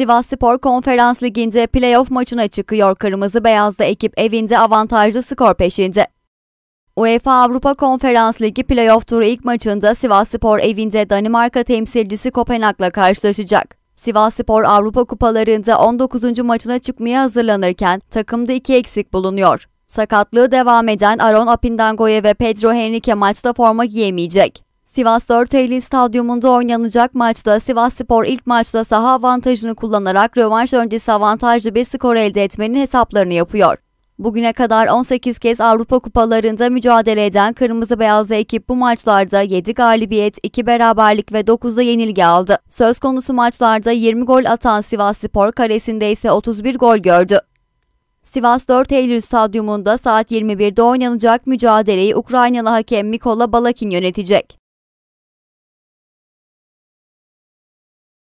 Sivas Spor Konferans Ligi'nde playoff maçına çıkıyor. Kırmızı Beyazlı ekip evinde avantajlı skor peşinde. UEFA Avrupa Konferans Ligi playoff turu ilk maçında Sivas Spor evinde Danimarka temsilcisi Kopenhag'la karşılaşacak. Sivas Spor Avrupa Kupalarında 19. maçına çıkmaya hazırlanırken takımda iki eksik bulunuyor. Sakatlığı devam eden Aaron Apindango'ya ve Pedro Henrique maçta forma giyemeyecek. Sivas 4 Eylül stadyumunda oynanacak maçta Sivas Spor ilk maçta saha avantajını kullanarak rövanş öncesi avantajlı bir skor elde etmenin hesaplarını yapıyor. Bugüne kadar 18 kez Avrupa Kupalarında mücadele eden Kırmızı Beyazlı ekip bu maçlarda 7 galibiyet, 2 beraberlik ve 9'da yenilgi aldı. Söz konusu maçlarda 20 gol atan Sivas Spor karesinde ise 31 gol gördü. Sivas 4 Eylül stadyumunda saat 21'de oynanacak mücadeleyi Ukraynalı hakem Mikola Balakin yönetecek.